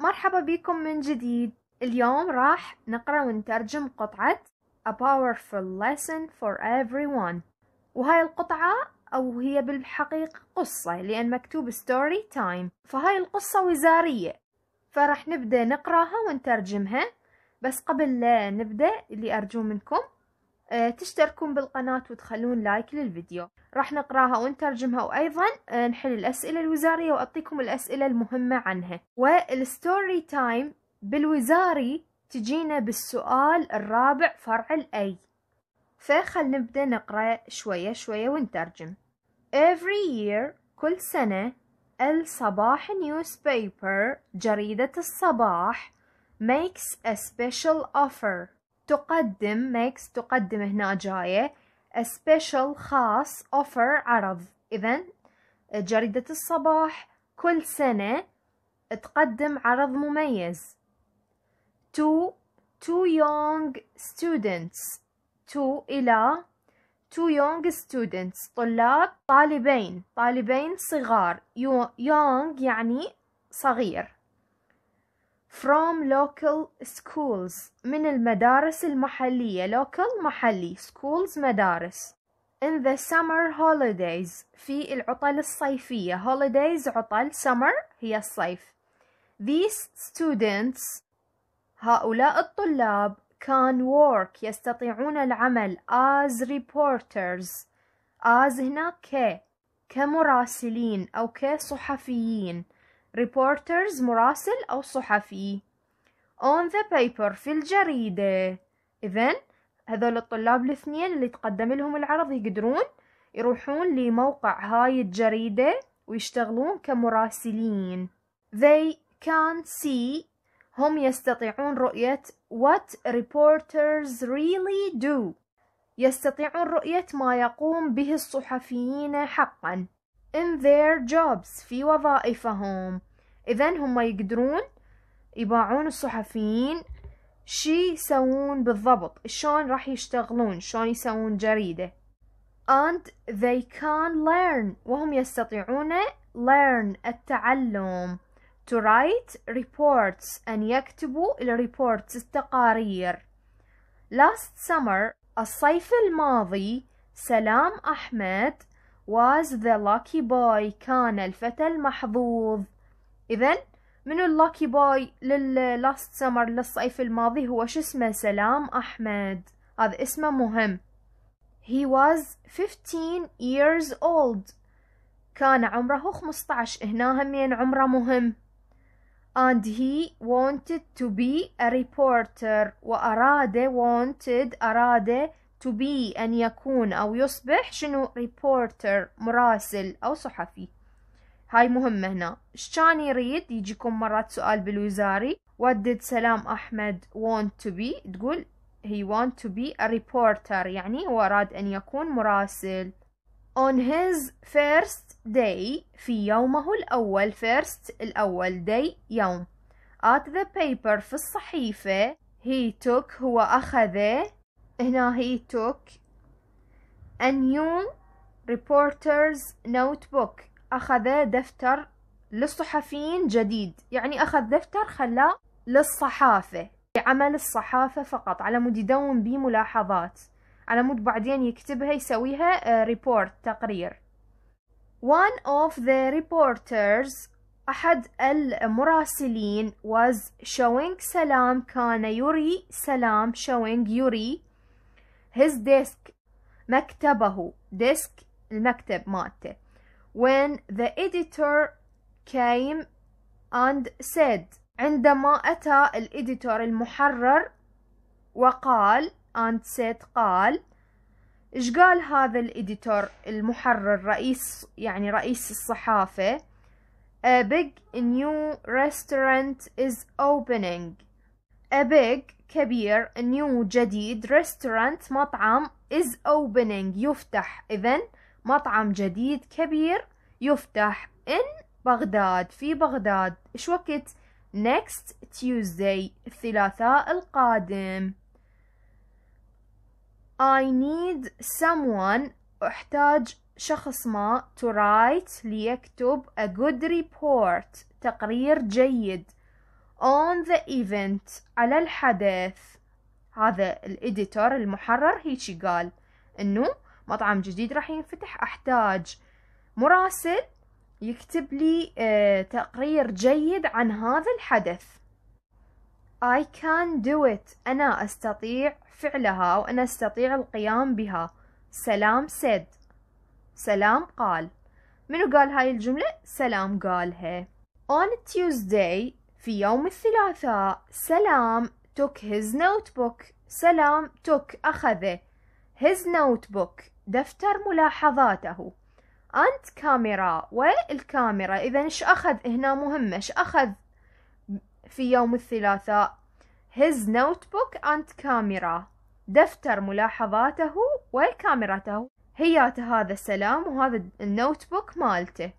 مرحبا بكم من جديد اليوم راح نقرأ ونترجم قطعة A Powerful Lesson for Everyone وهاي القطعة أو هي بالحقيقة قصة لأن مكتوب story time فهاي القصة وزارية فراح نبدأ نقراها ونترجمها بس قبل لا نبدأ اللي أرجو منكم آه، تشتركون بالقناة وتخلون لايك للفيديو راح نقراها ونترجمها وأيضا آه، نحل الأسئلة الوزارية وأعطيكم الأسئلة المهمة عنها والستوري تايم بالوزاري تجينا بالسؤال الرابع فرع الأي فخل نبدأ نقرأ شوية شوية ونترجم Every year كل سنة الصباح newspaper جريدة الصباح makes a special offer تقدم makes تقدم هنا جاية a special خاص offer عرض إذا جريدة الصباح كل سنة تقدم عرض مميز to two young students to إلى two young students طلاب طالبين طالبين صغار young يعني صغير from local schools من المدارس المحلية local محلي schools مدارس in the summer holidays في العطل الصيفية holidays عطل summer هي الصيف these students هؤلاء الطلاب can work يستطيعون العمل as reporters as هنا ك كمراسلين أو كصحفيين reporters مراسل أو صحفي on the paper في الجريدة إذا هذول الطلاب الاثنين اللي تقدم لهم العرض يقدرون يروحون لموقع هاي الجريدة ويشتغلون كمراسلين they can see هم يستطيعون رؤية what reporters really do يستطيعون رؤية ما يقوم به الصحفيين حقاً in their jobs في وظائفهم إذا هم يقدرون يباعون الصحفيين شي يسوون بالضبط شلون راح يشتغلون شلون يسوون جريدة and they can learn وهم يستطيعون learn التعلم to write reports أن يكتبوا الريبورتس التقارير last summer الصيف الماضي سلام أحمد was the lucky boy كان الفتى المحظوظ إذا من اللاكي بوي لللاست سمر للصيف الماضي هو شو اسمه سلام أحمد هذا اسمه مهم He was 15 years old كان عمره 15 هنا همين يعني عمره مهم and he wanted to be a reporter وأراد wanted أراد to be أن يكون أو يصبح شنو reporter مراسل أو صحفي هاي مهمة هنا ايش كان يريد يجيكم مرات سؤال بالوزاري what did سلام أحمد want to be تقول he want to be a reporter يعني هو أراد أن يكون مراسل on his first day في يومه الأول first الأول day يوم at the paper في الصحيفة he took هو أخذه هنا هي توك a new reporter's notebook أخذ دفتر للصحفيين جديد يعني أخذ دفتر خلاه للصحافة لعمل الصحافة فقط على مود يدون بيه ملاحظات على مود بعدين يكتبها يسويها ريبورت آه، تقرير One of the reporters أحد المراسلين was showing سلام كان يري سلام showing يري his desk مكتبه desk المكتب مالته when the editor came and said عندما أتى الإديتور المحرر وقال and said قال إيش قال هذا الإديتور المحرر رئيس يعني رئيس الصحافة A big new restaurant is opening a big كبير new جديد restaurant مطعم is opening يفتح إذن مطعم جديد كبير يفتح in بغداد في بغداد إيش وقت next Tuesday الثلاثاء القادم I need someone أحتاج شخص ما to write ليكتب a good report تقرير جيد on the event على الحدث هذا الإديتور المحرر هيجي قال إنه مطعم جديد راح ينفتح أحتاج مراسل يكتب لي آه، تقرير جيد عن هذا الحدث I can do it أنا أستطيع فعلها وأنا أستطيع القيام بها سلام سيد سلام قال منو قال هاي الجملة؟ سلام قالها On Tuesday في يوم الثلاثاء سلام took his notebook سلام took أخذه his notebook دفتر ملاحظاته أنت كاميرا والكاميرا إذا إيش أخذ هنا مهمة إيش أخذ في يوم الثلاثاء his notebook أنت كاميرا دفتر ملاحظاته وكاميرته هياته هذا السلام وهذا النوت بوك مالته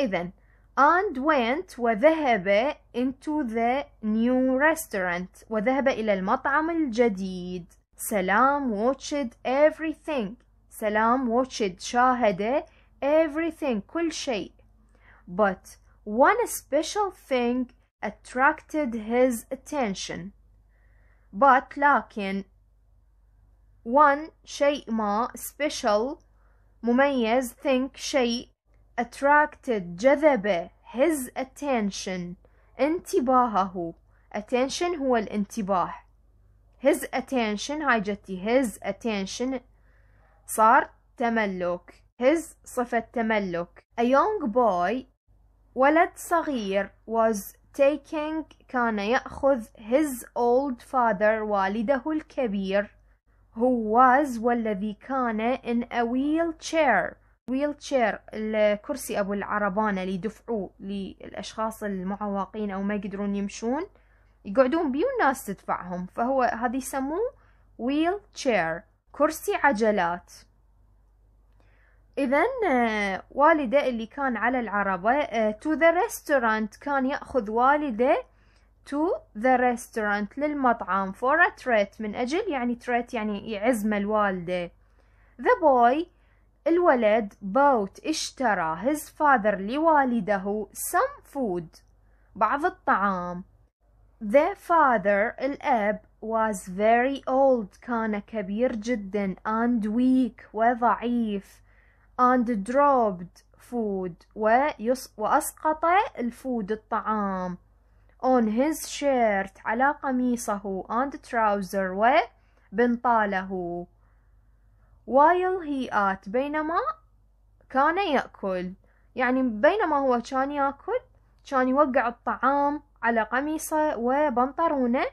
إذا and went وذهب into the new restaurant وذهب إلى المطعم الجديد سلام watched everything سلام watched شاهد everything كل شيء but one special thing attracted his attention but لكن one شيء ما special مميز think شيء attracted جذب his attention انتباهه attention هو الانتباه his attention هاي جتي his attention صار تملك his صفة تملك a young boy ولد صغير was taking كان يأخذ his old father والده الكبير who was والذي كان in a wheelchair ويل تشير الكرسي أبو العربانة اللي يدفعوه للأشخاص المعوقين أو ما يقدرون يمشون يقعدون بيه والناس تدفعهم فهو هذا يسموه ويل تشير كرسي عجلات إذا آه، والده اللي كان على العربة آه، to the restaurant كان يأخذ والده to the restaurant للمطعم for a treat من أجل يعني treat يعني يعزم الوالدة the boy الولد بوت اشترى his father لوالده some food بعض الطعام The father الأب was very old كان كبير جدا and weak وضعيف and dropped food ويص... وأسقط الفود الطعام on his shirt على قميصه and trouser وبنطاله بنطاله while he ate بينما كان يأكل يعني بينما هو كان يأكل كان يوقع الطعام على قميصه وبنطرونه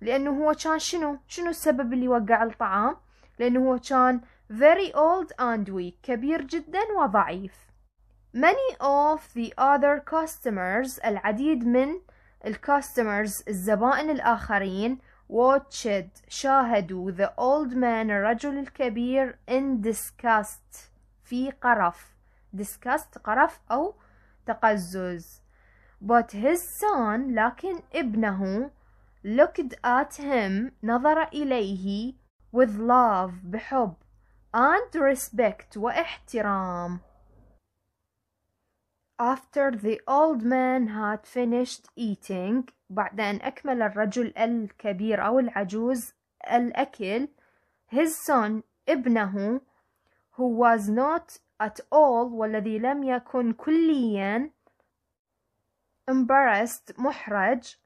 لأنه هو كان شنو شنو السبب اللي وقع الطعام لأنه هو كان very old and weak كبير جدا وضعيف many of the other customers العديد من الكاستمرز الزبائن الآخرين watched شاهدوا the old man الرجل الكبير in disgust في قرف disgust قرف أو تقزز but his son لكن ابنه looked at him نظر إليه with love بحب and respect واحترام after the old man had finished eating بعد أن أكمل الرجل الكبير أو العجوز الأكل his son ابنه who was not at all والذي لم يكن كليا embarrassed محرج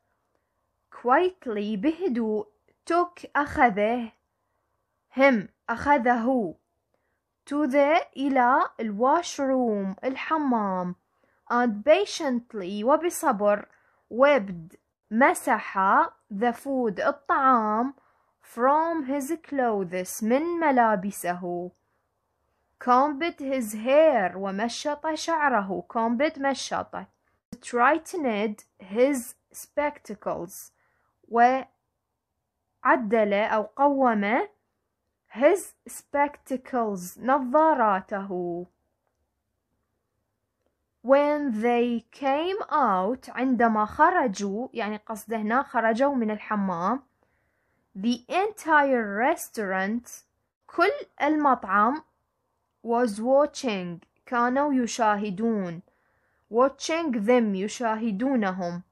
quietly بهدوء took أخذه him أخذه to the إلى الواشروم الحمام and patiently وبصبر webbed مسح the food الطعام from his clothes من ملابسه combed his hair ومشط شعره combed مشطه straightened his spectacles وعدل أو قوم his spectacles نظاراته when they came out عندما خرجوا يعني قصده هنا خرجوا من الحمام the entire restaurant كل المطعم was watching كانوا يشاهدون watching them يشاهدونهم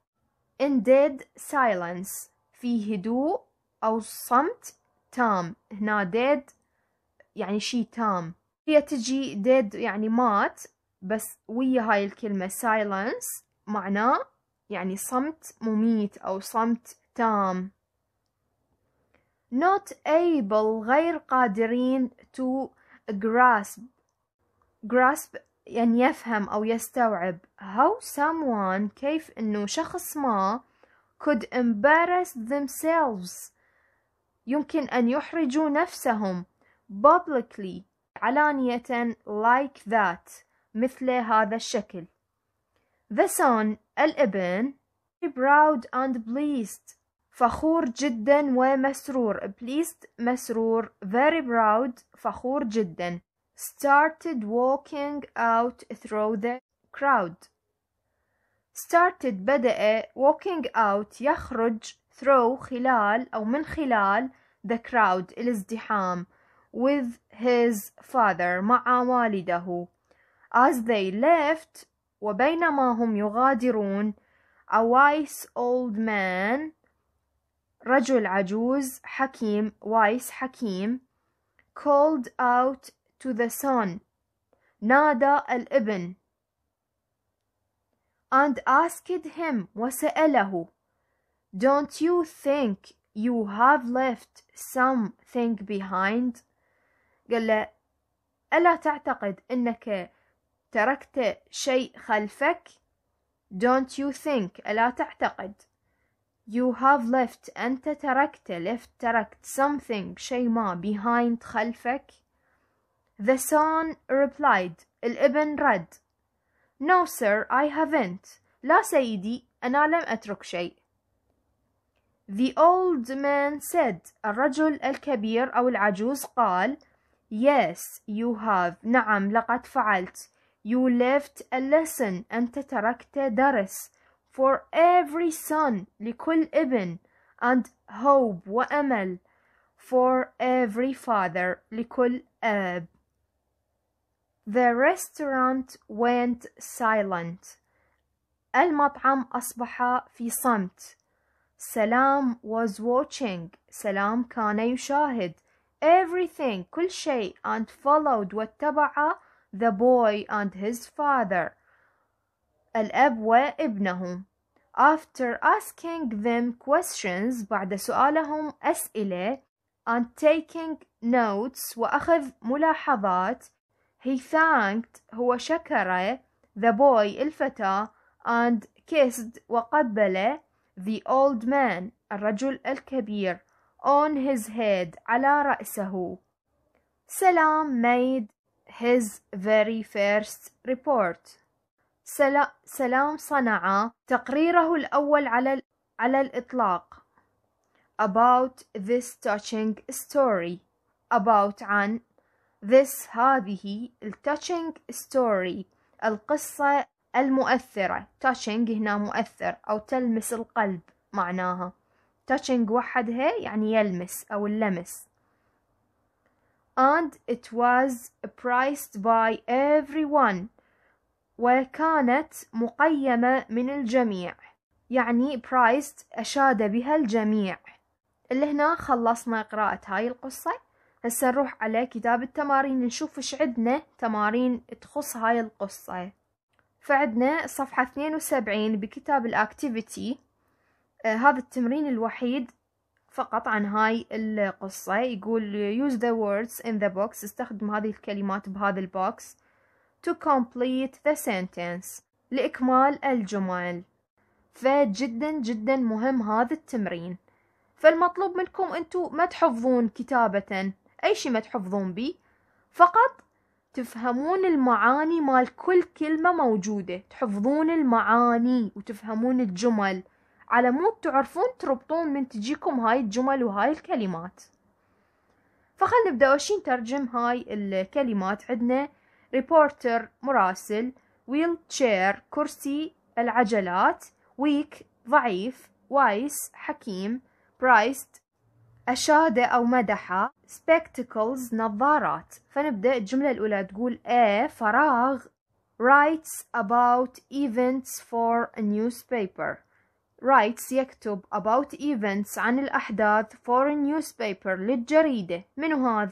in dead silence في هدوء أو صمت تام هنا dead يعني شي تام هي تجي dead يعني مات بس ويا هاي الكلمة silence معناه يعني صمت مميت أو صمت تام not able غير قادرين to grasp grasp يعني يفهم أو يستوعب how someone كيف أنه شخص ما could embarrass themselves يمكن أن يحرجوا نفسهم publicly علانية like that مثل هذا الشكل The son الابن proud and pleased فخور جدا ومسرور pleased مسرور very proud فخور جدا started walking out through the crowd started بدأ walking out يخرج through خلال أو من خلال the crowd الازدحام with his father مع والده As they left وبينما هم يغادرون a wise old man رجل عجوز حكيم wise حكيم called out to the son نادى الابن and asked him وسأله Don't you think you have left something behind؟ قال له ألا تعتقد أنك تركت شيء خلفك don't you think ألا تعتقد you have left أنت تركت left تركت something شيء ما behind خلفك the son replied الابن رد no sir I haven't لا سيدي أنا لم أترك شيء The old man said الرجل الكبير أو العجوز قال Yes you have نعم لقد فعلت You left a lesson أنت تركت درس for every son لكل ابن and hope وأمل for every father لكل أب The restaurant went silent المطعم أصبح في صمت Salam was watching Salam كان يشاهد everything كل شيء and followed واتبع the boy and his father الأب وابنه after asking them questions بعد سؤالهم أسئلة and taking notes وأخذ ملاحظات he thanked هو شكر the boy الفتى and kissed وقبل the old man الرجل الكبير on his head على رأسه سلام made. his very first report سلام صنع تقريره الأول على, على الإطلاق about this touching story about عن this هذه touching story القصة المؤثرة touching هنا مؤثر أو تلمس القلب معناها touching وحدها يعني يلمس أو اللمس and it was priced by everyone وكانت مقيمة من الجميع يعني priced أشاد بها الجميع اللي هنا خلصنا قراءة هاي القصة هسه نروح على كتاب التمارين نشوف ايش عندنا تمارين تخص هاي القصة فعندنا صفحة 72 بكتاب الاكتيفيتي آه هذا التمرين الوحيد فقط عن هاي القصة يقول use the words in the box استخدم هذه الكلمات بهذا البوكس to complete the sentence لإكمال الجمل فجدا جدا مهم هذا التمرين فالمطلوب منكم انتو ما تحفظون كتابة اي شي ما تحفظون بيه فقط تفهمون المعاني مال كل كلمة موجودة تحفظون المعاني وتفهمون الجمل على مود تعرفون تربطون من تجيكم هاي الجمل وهاي الكلمات فخلنا نبدأ وش نترجم هاي الكلمات عندنا ريبورتر مراسل ويل تشير كرسي العجلات ويك ضعيف وايس حكيم برايست أشادة أو مدحة spectacles نظارات فنبدأ الجملة الأولى تقول A فراغ writes about events for a newspaper رايتس يكتب about events عن الأحداث for a newspaper للجريدة منو هذا؟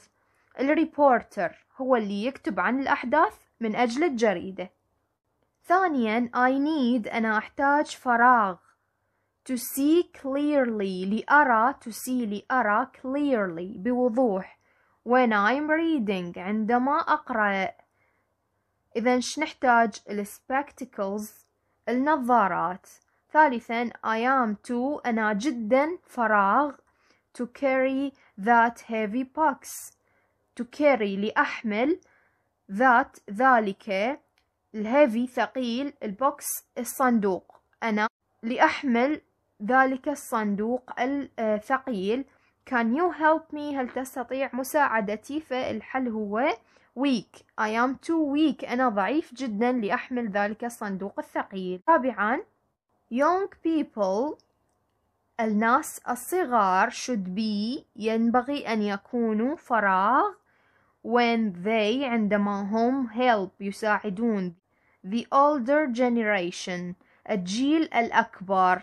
الريبورتر هو اللي يكتب عن الأحداث من أجل الجريدة ثانيا I need أنا أحتاج فراغ to see clearly لأرى to see لأرى clearly بوضوح when I'm reading عندما أقرأ إذا شنحتاج نحتاج spectacles النظارات ثالثا I am too أنا جدا فراغ to carry that heavy box to carry لأحمل that ذلك الهيفي ثقيل البوكس الصندوق أنا لأحمل ذلك الصندوق الثقيل آه، Can you help me هل تستطيع مساعدتي فالحل هو weak I am too weak أنا ضعيف جدا لأحمل ذلك الصندوق الثقيل رابعا young people الناس الصغار should be ينبغي أن يكونوا فراغ when they عندما هم help يساعدون the older generation الجيل الأكبر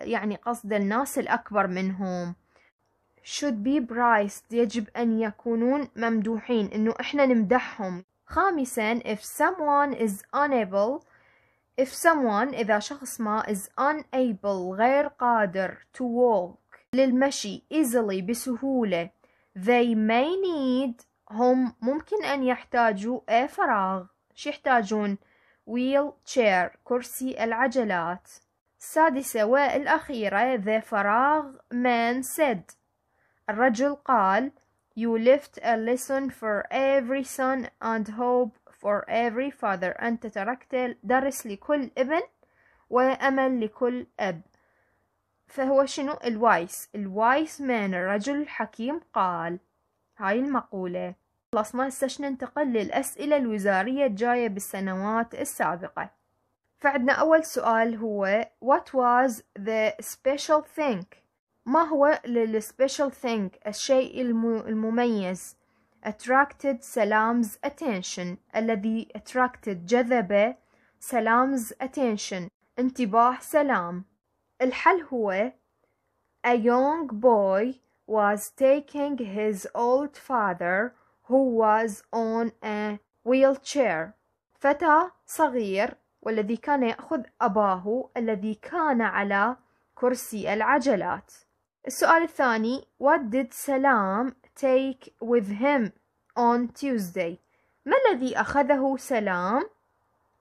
يعني قصد الناس الأكبر منهم should be praised يجب أن يكونون ممدوحين إنه إحنا نمدحهم خامسا if someone is unable if someone إذا شخص ما is unable غير قادر to walk للمشي easily بسهولة they may need هم ممكن أن يحتاجوا أي فراغ شي يحتاجون wheelchair, كرسي العجلات السادسة والأخيرة the فراغ man said الرجل قال You left a lesson for every son and hope for every father أنت تركت درس لكل ابن وأمل لكل أب فهو شنو الوايس الوايس مان الرجل الحكيم قال هاي المقولة خلصنا هسه ننتقل للأسئلة الوزارية الجاية بالسنوات السابقة فعندنا أول سؤال هو What was the special thing؟ ما هو ال special thing الشيء المميز attracted Salam's attention الذي attracted جذب Salam's attention انتباه سلام الحل هو A young boy was taking his old father who was on a wheelchair فتى صغير والذي كان يأخذ أباه الذي كان على كرسي العجلات السؤال الثاني What did Salam take with him on Tuesday ما الذي أخذه سلام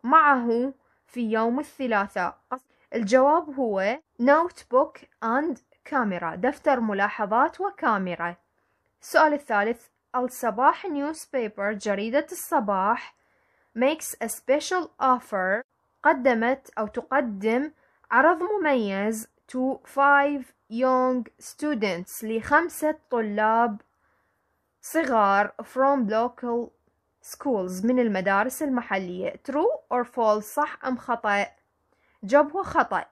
معه في يوم الثلاثاء الجواب هو notebook and camera دفتر ملاحظات وكاميرا السؤال الثالث الصباح newspaper جريدة الصباح makes a special offer قدمت أو تقدم عرض مميز to five young students لخمسة طلاب صغار from local schools من المدارس المحلية true or false صح أم خطأ هو خطأ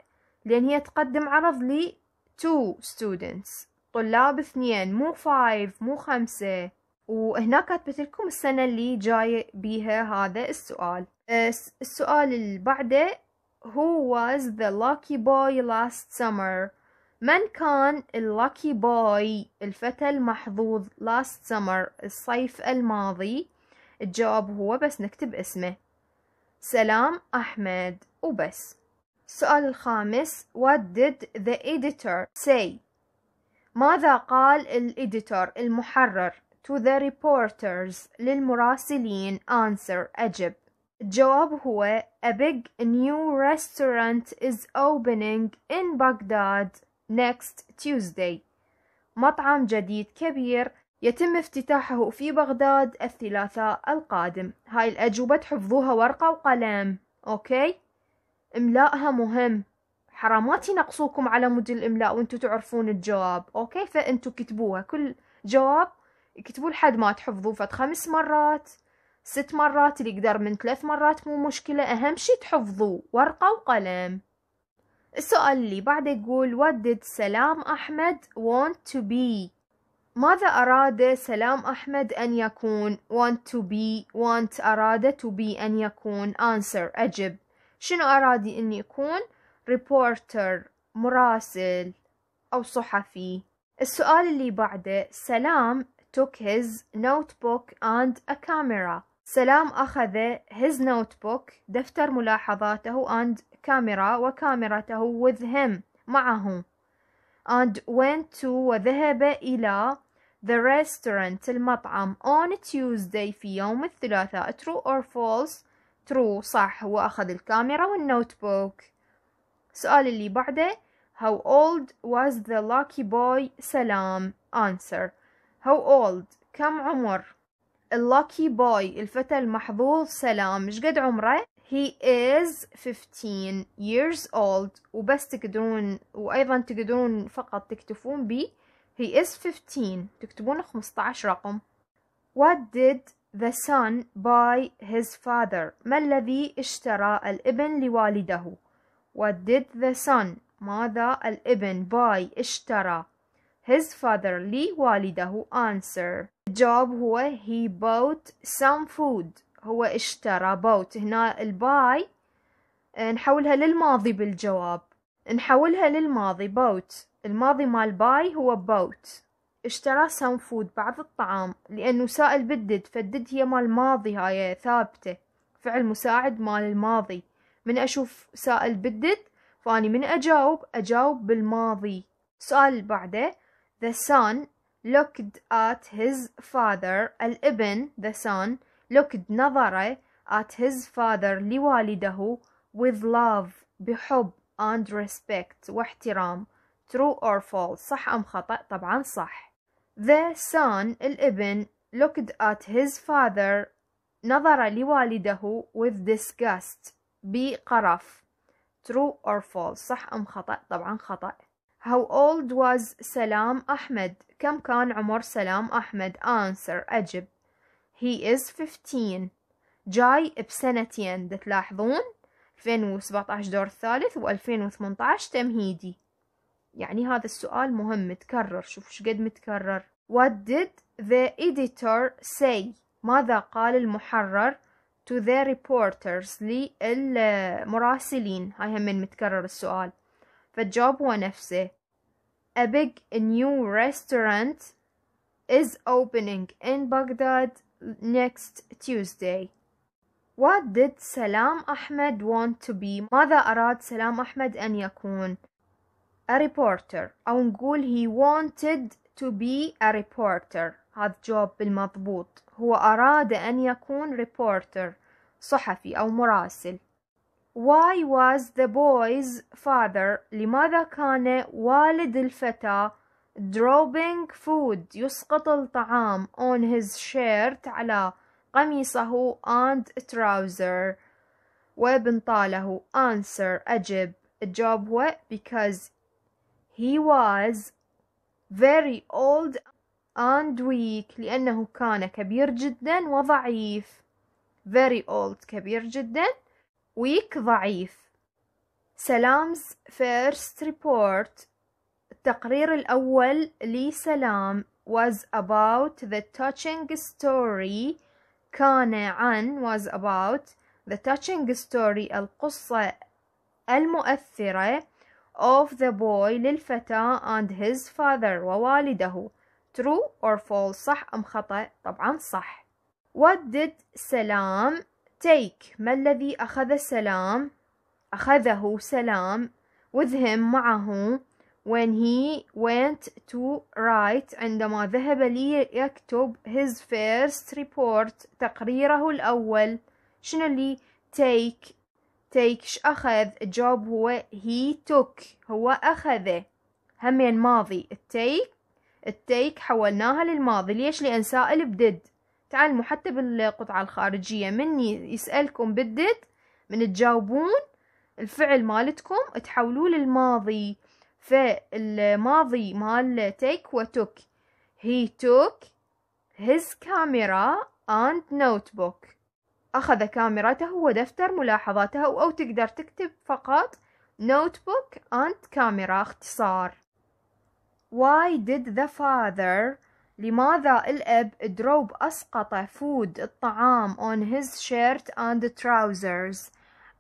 لأن هي تقدم عرض لي two students طلاب اثنين مو five مو خمسة وهنا كاتبت لكم السنة اللي جاية بيها هذا السؤال أه، السؤال اللي بعده Who was the lucky boy last summer؟ من كان اللاكي بوي الفتى المحظوظ last summer الصيف الماضي الجواب هو بس نكتب اسمه سلام أحمد وبس السؤال الخامس What did the editor say? ماذا قال الإديتور المحرر to the reporters للمراسلين answer أجب الجواب هو A big new restaurant is opening in Baghdad next Tuesday مطعم جديد كبير يتم افتتاحه في بغداد الثلاثاء القادم هاي الأجوبة تحفظوها ورقة وقلم أوكي إملائها مهم حرامات ينقصوكم على مود الإملاء وانتو تعرفون الجواب أوكي فانتو كتبوها كل جواب اكتبوا لحد ما تحفظوه فد خمس مرات ست مرات اللي يقدر من ثلاث مرات مو مشكلة أهم شي تحفظوه ورقة وقلم السؤال اللي بعده يقول What did سلام أحمد want to be ماذا أراد سلام أحمد أن يكون want to be want أراد to be أن يكون answer أجب شنو أرادي أن يكون reporter مراسل أو صحفي السؤال اللي بعده سلام took his notebook and a camera سلام أخذ his notebook دفتر ملاحظاته and كاميرا وكاميرته with him معه and went to وذهب إلى the restaurant المطعم on Tuesday في يوم الثلاثاء true or false true صح وأخذ الكاميرا والنوتبوك سؤال السؤال اللي بعده how old was the lucky boy سلام answer how old كم عمر اللاكي بوي الفتى المحظوظ سلام مش قد عمره he is 15 years old وبس تقدرون وايضا تقدرون فقط تكتفون ب he is 15 تكتبون 15 رقم what did the son buy his father ما الذي اشترى الابن لوالده what did the son ماذا الابن buy اشترى His father لي والده answer الجواب هو he bought some food هو اشترى bought هنا الباي نحولها للماضي بالجواب نحولها للماضي bought الماضي مال باي هو bought اشترى some food بعض الطعام لأنه سائل بالدد فالدد هي مال ماضي هاي ثابتة فعل مساعد مال الماضي من أشوف سائل بالدد فأني من أجاوب أجاوب بالماضي سؤال بعده the son looked at his father الابن the son looked نظر at his father لوالده with love بحب and respect واحترام true or false صح أم خطأ طبعا صح the son الابن looked at his father نظر لوالده with disgust بقرف true or false صح أم خطأ طبعا خطأ How old was Salam Ahmed? كم كان عمر سلام أحمد؟ Answer أجب He is 15 جاي بسنتين تلاحظون 2017 دور الثالث و2018 تمهيدي يعني هذا السؤال مهم متكرر شوف شقد متكرر What did the editor say? ماذا قال المحرر to the reporters للمراسلين هاي هم من متكرر السؤال one نفسه a big new restaurant is opening in Baghdad next Tuesday. What did Salam Ahmed want to be? ماذا أراد سلام أحمد أن يكون؟ A reporter أو نقول he wanted to be a reporter هذا جواب بالمضبوط هو أراد أن يكون reporter صحفي أو مراسل why was the boy's father لماذا كان والد الفتى dropping food يسقط الطعام on his shirt على قميصه and trouser وبنطاله answer أجب الجواب هو because he was very old and weak لأنه كان كبير جدا وضعيف very old كبير جدا ويك ضعيف سلام's first report التقرير الأول لسلام was about the touching story كان عن was about the touching story القصة المؤثرة of the boy للفتاة and his father ووالده true or false صح أم خطأ طبعا صح what did سلام take ما الذي أخذ سلام أخذه سلام with him معه when he went to write عندما ذهب ليكتب his first report تقريره الأول شنو اللي take take ش أخذ الجواب هو he took هو أخذه همين ماضي التيك التيك حولناها للماضي ليش لأن سائل بدد تعالوا حتى بالقطعة الخارجية من يسألكم بالدد من تجاوبون الفعل مالتكم تحولوه للماضي فالماضي مال take وتوك he took his camera and notebook أخذ كاميرته ودفتر ملاحظاته أو تقدر تكتب فقط notebook and camera اختصار Why did the father لماذا الأب دروب أسقط فود الطعام on his shirt and trousers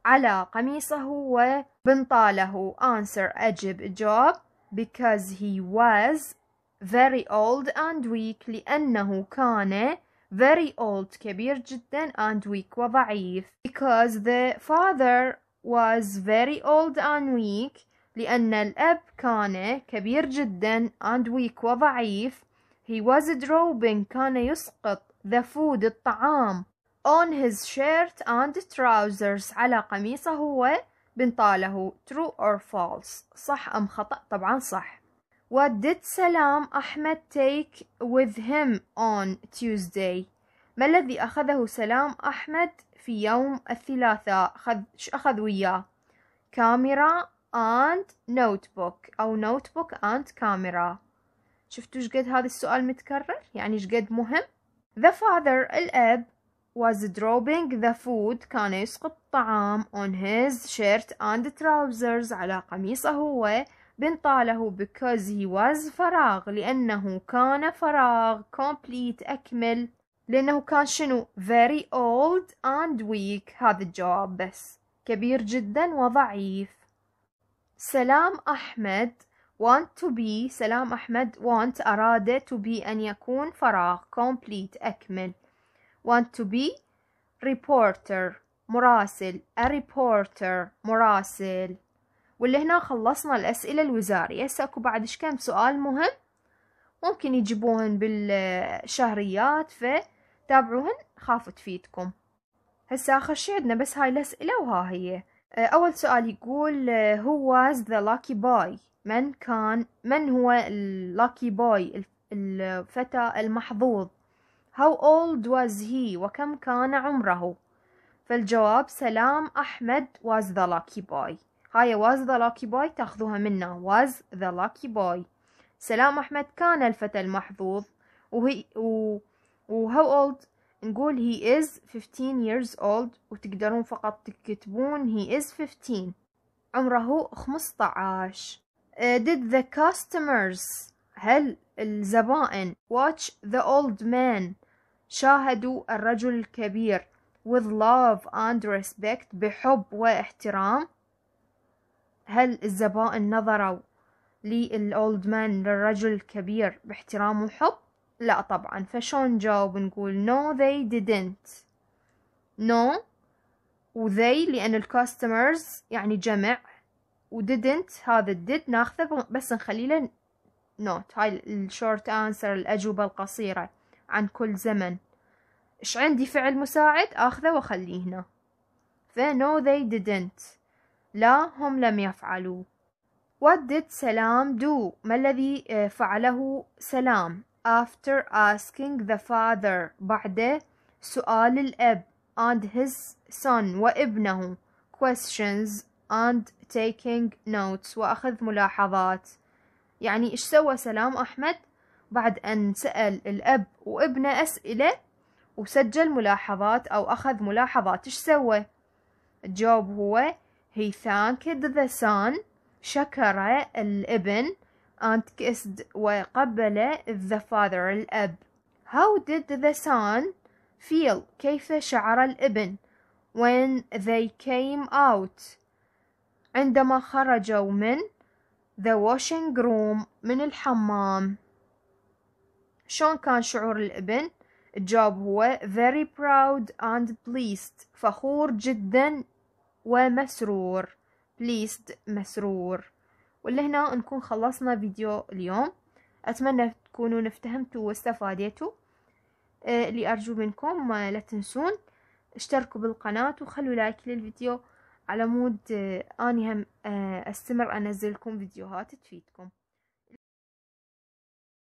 على قميصه وبنطاله answer أجب جواب because he was very old and weak لأنه كان very old كبير جدا and weak وضعيف because the father was very old and weak لأن الأب كان كبير جدا and weak وضعيف He was dropping كان يسقط the food الطعام on his shirt and trousers على قميصه هو بنطاله true or false صح أم خطأ طبعا صح What did سلام أحمد take with him on Tuesday ما الذي أخذه سلام أحمد في يوم الثلاثاء أخذ شو أخذ وياه كاميرا and notebook أو notebook and camera شفتوا شقد هذا السؤال متكرر يعني شقد مهم The father الأب was dropping the food كان يسقط الطعام on his shirt and trousers على قميصه هو بنطاله because he was فراغ لأنه كان فراغ complete أكمل لأنه كان شنو very old and weak هذا الجواب بس كبير جدا وضعيف سلام أحمد want to be سلام أحمد want أراد to be أن يكون فراغ complete أكمل want to be reporter مراسل a reporter مراسل واللي هنا خلصنا الأسئلة الوزارية هسه اكو بعد كم سؤال مهم ممكن يجيبوهن بالشهريات فتابعوهن خافوا تفيدكم هسه اخر شي عندنا بس هاي الأسئلة وها هي آه، أول سؤال يقول هو آه، was the lucky boy من كان من هو lucky boy الفتى المحظوظ How old was he وكم كان عمره فالجواب سلام أحمد was the lucky boy هاي was the lucky boy تاخذوها منا was the lucky boy سلام أحمد كان الفتى المحظوظ وهي و, و how old نقول he is 15 years old وتقدرون فقط تكتبون he is 15 عمره 15 uh, did the customers هل الزبائن watch the old man شاهدوا الرجل الكبير with love and respect بحب واحترام هل الزبائن نظروا للأولد مان للرجل الكبير باحترام وحب لا طبعا فشون نجاوب نقول no they didn't no وذي لأن الكاستمرز يعني جمع وديدنت هذا الديد ناخذه بس نخلي له نوت هاي الشورت انسر الأجوبة القصيرة عن كل زمن إيش عندي فعل مساعد آخذه وأخليه هنا ف no they didn't لا هم لم يفعلوا What did سلام do؟ ما الذي آه، فعله سلام؟ after asking the father بعد سؤال الأب and his son وابنه questions and taking notes وأخذ ملاحظات يعني إيش سوى سلام أحمد بعد أن سأل الأب وابنه أسئلة وسجل ملاحظات أو أخذ ملاحظات إيش سوى الجواب هو he thanked the son شكر الابن and kissed وقبل the father الأب how did the son feel كيف شعر الابن when they came out عندما خرجوا من the washing room من الحمام شلون كان شعور الابن الجواب هو very proud and pleased فخور جدا ومسرور pleased مسرور ولهنا نكون خلصنا فيديو اليوم أتمنى تكونوا افتهمتوا واستفاديتوا اللي آه، أرجو منكم لا تنسون اشتركوا بالقناة وخلوا لايك للفيديو على مود آه، آني هم آه، أستمر انزلكم فيديوهات تفيدكم